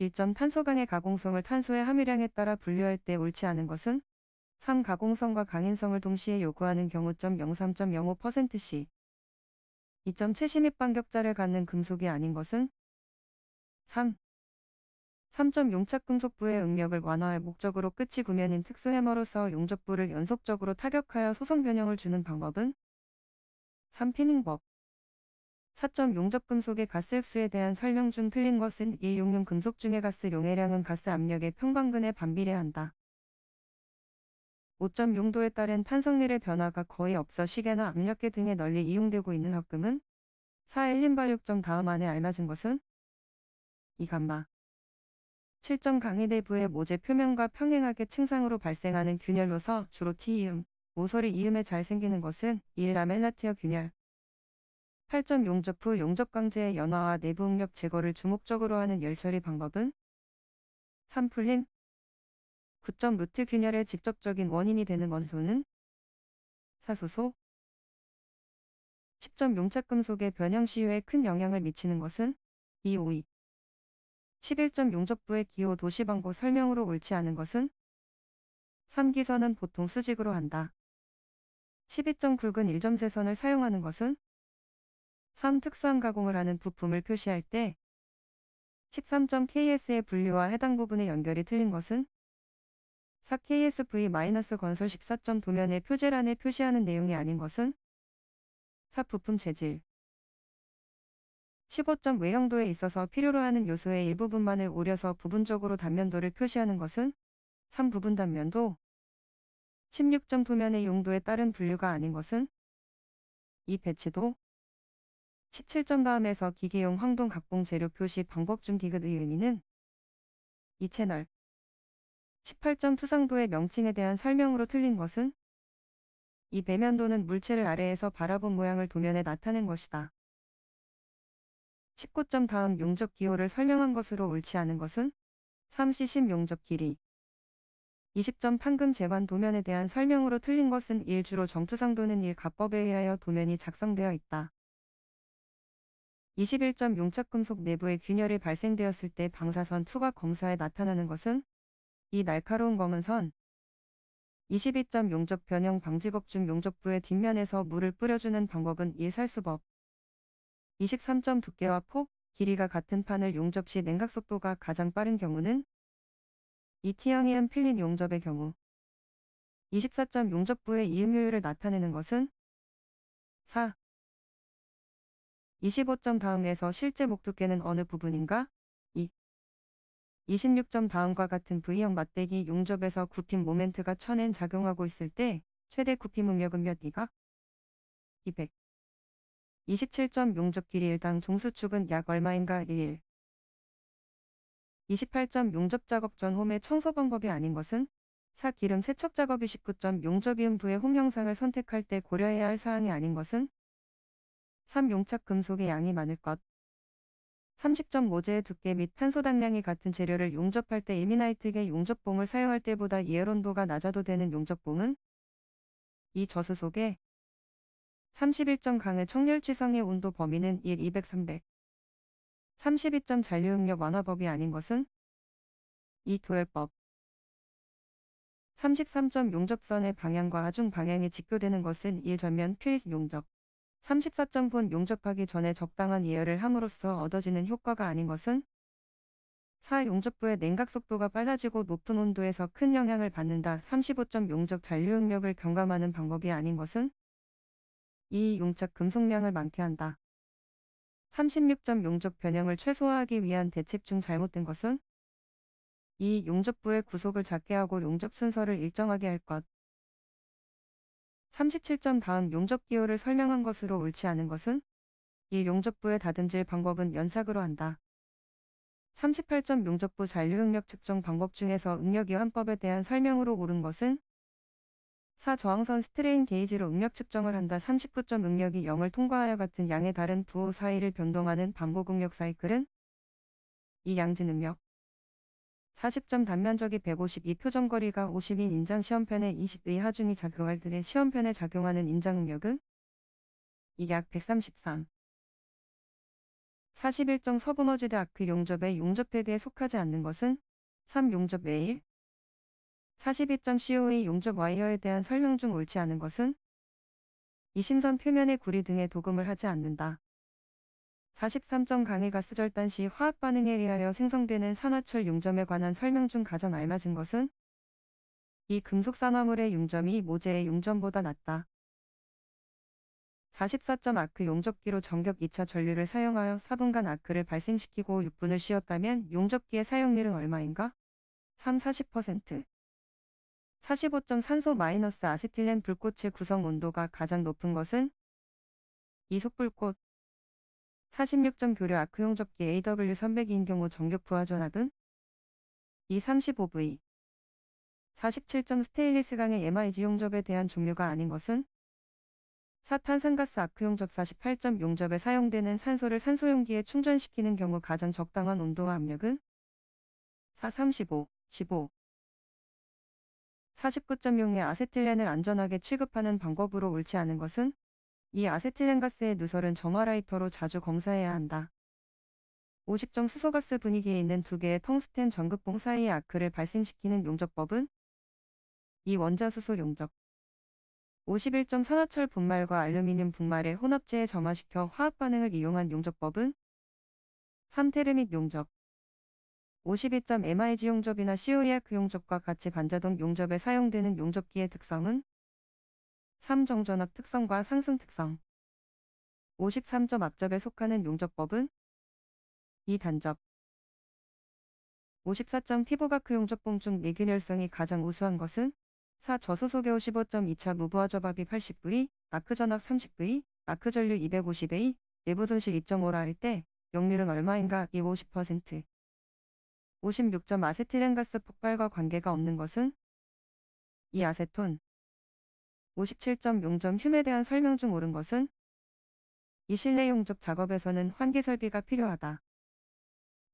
1전 탄소강의 가공성을 탄소의 함유량에 따라 분류할 때 옳지 않은 것은 3. 가공성과 강인성을 동시에 요구하는 경우 0.03.05%씩 2. 최신입 반격자를 갖는 금속이 아닌 것은 3. 3. 용착금속부의 응력을 완화할 목적으로 끝이 구면인 특수해머로서 용접부를 연속적으로 타격하여 소성 변형을 주는 방법은 3. 피닝법 4점 용접금속의 가스 액수에 대한 설명 중 틀린 것은 1. 용융 금속 중의 가스 용해량은 가스 압력의 평방근에 반비례한다. 5점 용도에 따른 탄성률의 변화가 거의 없어 시계나 압력계 등에 널리 이용되고 있는 합금은 4. 1 1바6점 다음 안에 알맞은 것은 2. 감마 7점 강의대부의 모재 표면과 평행하게 층상으로 발생하는 균열로서 주로 T이음, 모서리 이음에 잘 생기는 것은 1. 라멜라티어 균열 8점 용접 후 용접 강제의 연화와 내부 응력 제거를 주목적으로 하는 열 처리 방법은 3. 풀림 9점 루트 균열의 직접적인 원인이 되는 원소는 사소소 10점 용착금속의 변형 시효에 큰 영향을 미치는 것은 252 11점 용접부의 기호 도시방고 설명으로 옳지 않은 것은 3기선은 보통 수직으로 한다. 12점 굵은 1점세선을 사용하는 것은 3. 특수한 가공을 하는 부품을 표시할 때 13.ks의 분류와 해당 부분의 연결이 틀린 것은 4ksv-건설 14점 도면의 표제란에 표시하는 내용이 아닌 것은 4. 부품 재질 15점 외형도에 있어서 필요로 하는 요소의 일부분만을 오려서 부분적으로 단면도를 표시하는 것은 3. 부분 단면도 16점 도면의 용도에 따른 분류가 아닌 것은 2. 배치도 1 7점다음에서 기계용 황동 각봉 재료 표시 방법 중 디귿의 의미는 이 채널 18점 투상도의 명칭에 대한 설명으로 틀린 것은 이 배면도는 물체를 아래에서 바라본 모양을 도면에 나타낸 것이다. 19점 다음 용접 기호를 설명한 것으로 옳지 않은 것은 3시심 용접 길이 20점 판금 재관 도면에 대한 설명으로 틀린 것은 1주로 정투상도는 1가법에 의하여 도면이 작성되어 있다. 21점 용착금속 내부에 균열이 발생되었을 때 방사선 투각 검사에 나타나는 것은 이 날카로운 검은 선 22점 용접 변형 방지법 중 용접부의 뒷면에서 물을 뿌려주는 방법은 일살수법 23점 두께와 폭, 길이가 같은 판을 용접 시 냉각 속도가 가장 빠른 경우는 이티형이은 필린 용접의 경우 24점 용접부의 이음효율을 나타내는 것은 4. 25점 다음에서 실제 목두께는 어느 부분인가? 2. 26점 다음과 같은 V형 맞대기 용접에서 굽힘 모멘트가 천엔 작용하고 있을 때 최대 굽힘 응력은 몇 이가? 200. 27점 용접 길이 1당 종수축은 약 얼마인가 1일. 28점 용접 작업 전 홈의 청소 방법이 아닌 것은? 4. 기름 세척 작업이 19점 용접 이음 부의 홈영상을 선택할 때 고려해야 할 사항이 아닌 것은? 3. 용착 금속의 양이 많을 것. 30점 모재의 두께 및 탄소 당량이 같은 재료를 용접할 때에미나이트계 용접봉을 사용할 때보다 예열온도가 낮아도 되는 용접봉은 이 저수 속에 31점 강의 청열취성의 온도 범위는 1, 200, 300. 32점 잔류응력 완화법이 아닌 것은 이 도열법. 33점 용접선의 방향과 하중 방향이 직교되는 것은 1전면 필 용접. 34.분 용접하기 전에 적당한 예열을 함으로써 얻어지는 효과가 아닌 것은 4. 용접부의 냉각 속도가 빨라지고 높은 온도에서 큰 영향을 받는다. 35점 용접 잔류 응력을 경감하는 방법이 아닌 것은 2. 용착 금속량을 많게 한다. 36점 용접 변형을 최소화하기 위한 대책 중 잘못된 것은 2. 용접부의 구속을 작게 하고 용접 순서를 일정하게 할 것. 37점 다음 용접 기호를 설명한 것으로 옳지 않은 것은 1. 용접부의 다듬질 방법은 연삭으로 한다. 38점 용접부 잔류 응력 측정 방법 중에서 응력 이완법에 대한 설명으로 옳은 것은 4. 저항선 스트레인 게이지로 응력 측정을 한다. 39점 응력이 0을 통과하여 같은 양의 다른 부호 사이를 변동하는 반복 응력 사이클은 이 양진 응력 40점 단면적이 152표정거리가 50인 인장 시험편에 20의 하중이 작용할들의 시험편에 작용하는 인장응력은 이약 133 41정 서브머지드 아크 용접의 용접패드에 속하지 않는 것은 3. 용접 매일 42.co의 용접 와이어에 대한 설명 중 옳지 않은 것은 이심선 표면의 구리 등의 도금을 하지 않는다. 43점 강의 가쓰절단시 화학 반응에 의하여 생성되는 산화철 융점에 관한 설명 중 가장 알맞은 것은 이 금속 산화물의 융점이 모재의 융점보다 낮다. 44점 아크 용접기로 전격 2차 전류를 사용하여 4분간 아크를 발생시키고 6분을 쉬었다면 용접기의 사용률은 얼마인가? 3, 40% 45점 산소 마이너스 아세틸렌 불꽃의 구성 온도가 가장 높은 것은 이속불꽃 46점 교류 아크용 접기 AW300인 경우 전격 부하전압은 e 3 5 v 47점 스테인리스 강의 MIG 용접에 대한 종류가 아닌 것은 사탄산가스 아크용접 48점 용접에 사용되는 산소를 산소용기에 충전시키는 경우 가장 적당한 온도와 압력은 435, 15 49.0의 아세틸렌을 안전하게 취급하는 방법으로 옳지 않은 것은 이 아세틸렌가스의 누설은 정화라이터로 자주 검사해야 한다. 50정 수소가스 분위기에 있는 두 개의 텅스텐 전극봉 사이의 아크를 발생시키는 용접법은 이 원자수소 용접 51점 산화철 분말과 알루미늄 분말의 혼합제에 점화시켜 화학 반응을 이용한 용접법은 3테르믹 용접 52점 MIG 용접이나 CO2학 용접과 같이 반자동 용접에 사용되는 용접기의 특성은 3정전압 특성과 상승 특성 53점 앞접에 속하는 용접법은 2. 단접 54점 피보가크 그 용접봉 중 내균열성이 가장 우수한 것은 4. 저수소개 1 5 2차 무부하 접합이 80V, 아크전압 30V, 아크전류 250A, 내부손실 2.5라 할때 역률은 얼마인가 2 50% 56점 아세틸렌가스 폭발과 관계가 없는 것은 2. 아세톤 57.0점 흉에 대한 설명 중 옳은 것은 이 실내 용접 작업에서는 환기 설비가 필요하다.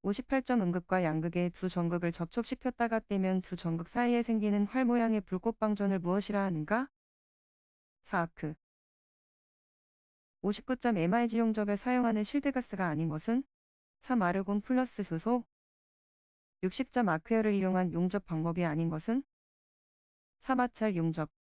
58점 음극과 양극의 두 전극을 접촉시켰다가 떼면 두 전극 사이에 생기는 활 모양의 불꽃 방전을 무엇이라 하는가? 사아크 59점 MIG 용접에 사용하는 실드가스가 아닌 것은 3 아르곤 플러스 수소 60점 아크열을 이용한 용접 방법이 아닌 것은 4마찰 용접